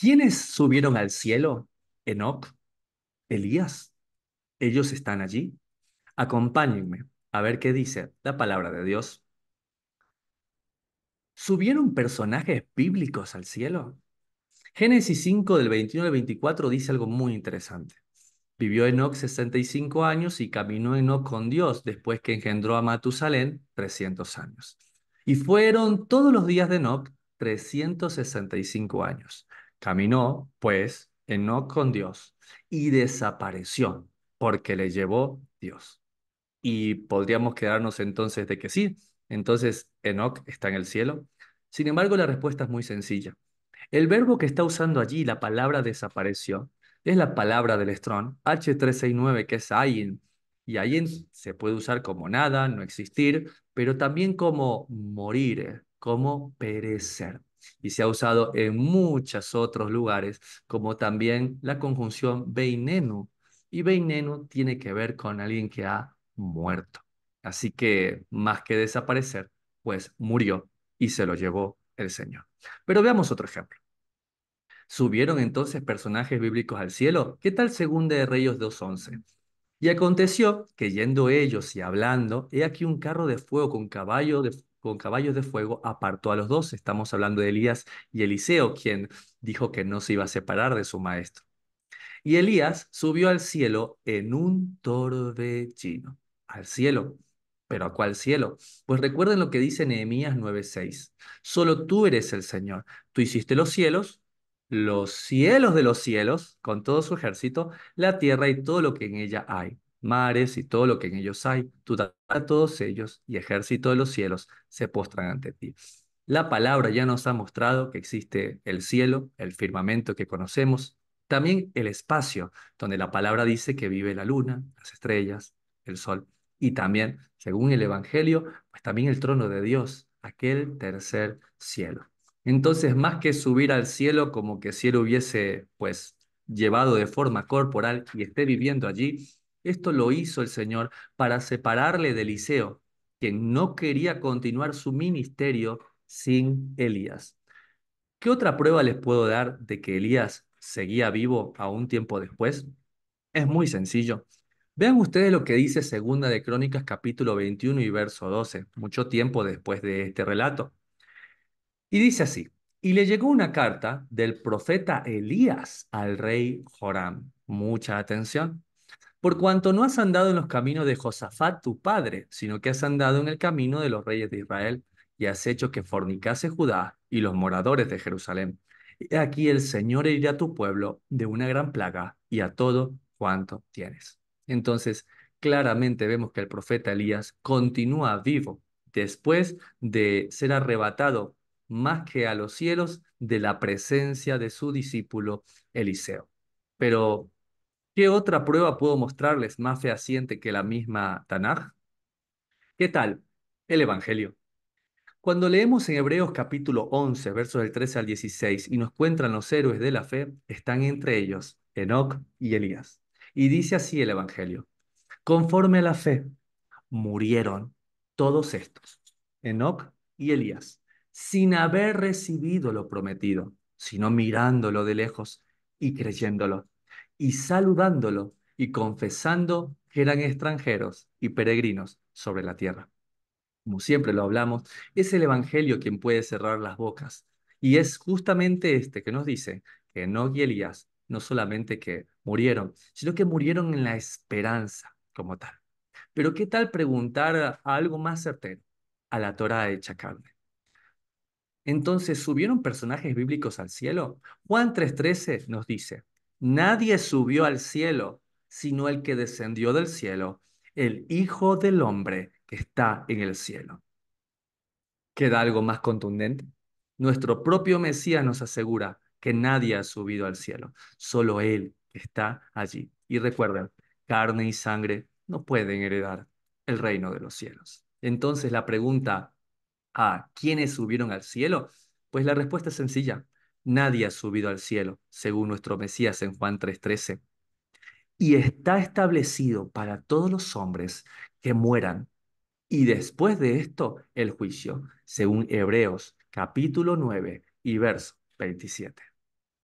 ¿Quiénes subieron al cielo? Enoc, Elías. Ellos están allí. Acompáñenme a ver qué dice la palabra de Dios. ¿Subieron personajes bíblicos al cielo? Génesis 5 del 21 al 24 dice algo muy interesante. Vivió Enoc 65 años y caminó Enoch con Dios después que engendró a Matusalén 300 años. Y fueron todos los días de Enoch 365 años. Caminó, pues, Enoch con Dios y desapareció porque le llevó Dios. Y podríamos quedarnos entonces de que sí, entonces Enoch está en el cielo. Sin embargo, la respuesta es muy sencilla. El verbo que está usando allí, la palabra desapareció, es la palabra del estrón, H369, que es Ayin. Y Ayin se puede usar como nada, no existir, pero también como morir, eh, como perecer y se ha usado en muchos otros lugares, como también la conjunción beinenu. Y beinenu tiene que ver con alguien que ha muerto. Así que más que desaparecer, pues murió y se lo llevó el Señor. Pero veamos otro ejemplo. Subieron entonces personajes bíblicos al cielo. ¿Qué tal según de Reyes 2.11? Y aconteció que yendo ellos y hablando, he aquí un carro de fuego con caballo de, con caballos de fuego apartó a los dos. Estamos hablando de Elías y Eliseo, quien dijo que no se iba a separar de su maestro. Y Elías subió al cielo en un torbellino. Al cielo. ¿Pero a cuál cielo? Pues recuerden lo que dice Nehemías 9:6. Solo tú eres el Señor. Tú hiciste los cielos, los cielos de los cielos, con todo su ejército, la tierra y todo lo que en ella hay mares y todo lo que en ellos hay, tú todos ellos y ejército de los cielos se postran ante ti. La palabra ya nos ha mostrado que existe el cielo, el firmamento que conocemos, también el espacio, donde la palabra dice que vive la luna, las estrellas, el sol, y también, según el Evangelio, pues también el trono de Dios, aquel tercer cielo. Entonces, más que subir al cielo como que si él hubiese, pues, llevado de forma corporal y esté viviendo allí, esto lo hizo el Señor para separarle de Eliseo, quien no quería continuar su ministerio sin Elías. ¿Qué otra prueba les puedo dar de que Elías seguía vivo a un tiempo después? Es muy sencillo. Vean ustedes lo que dice Segunda de Crónicas capítulo 21 y verso 12, mucho tiempo después de este relato. Y dice así, y le llegó una carta del profeta Elías al rey Joram. Mucha atención por cuanto no has andado en los caminos de Josafat tu padre, sino que has andado en el camino de los reyes de Israel, y has hecho que fornicase Judá y los moradores de Jerusalén. he aquí el Señor herirá a tu pueblo de una gran plaga y a todo cuanto tienes. Entonces, claramente vemos que el profeta Elías continúa vivo después de ser arrebatado más que a los cielos de la presencia de su discípulo Eliseo. Pero ¿Qué otra prueba puedo mostrarles más fehaciente que la misma Tanaj? ¿Qué tal? El Evangelio. Cuando leemos en Hebreos capítulo 11, versos del 13 al 16, y nos cuentan los héroes de la fe, están entre ellos Enoc y Elías. Y dice así el Evangelio. Conforme a la fe, murieron todos estos, Enoc y Elías, sin haber recibido lo prometido, sino mirándolo de lejos y creyéndolo y saludándolo y confesando que eran extranjeros y peregrinos sobre la tierra. Como siempre lo hablamos, es el Evangelio quien puede cerrar las bocas. Y es justamente este que nos dice que no y Elías no solamente que murieron, sino que murieron en la esperanza como tal. Pero ¿qué tal preguntar algo más certero? A la Torá hecha carne. Entonces, ¿subieron personajes bíblicos al cielo? Juan 3.13 nos dice, Nadie subió al cielo, sino el que descendió del cielo, el Hijo del Hombre que está en el cielo. ¿Queda algo más contundente? Nuestro propio Mesías nos asegura que nadie ha subido al cielo, solo Él está allí. Y recuerden, carne y sangre no pueden heredar el reino de los cielos. Entonces la pregunta a quiénes subieron al cielo, pues la respuesta es sencilla, Nadie ha subido al cielo, según nuestro Mesías en Juan 3:13. Y está establecido para todos los hombres que mueran. Y después de esto, el juicio, según Hebreos capítulo 9 y verso 27.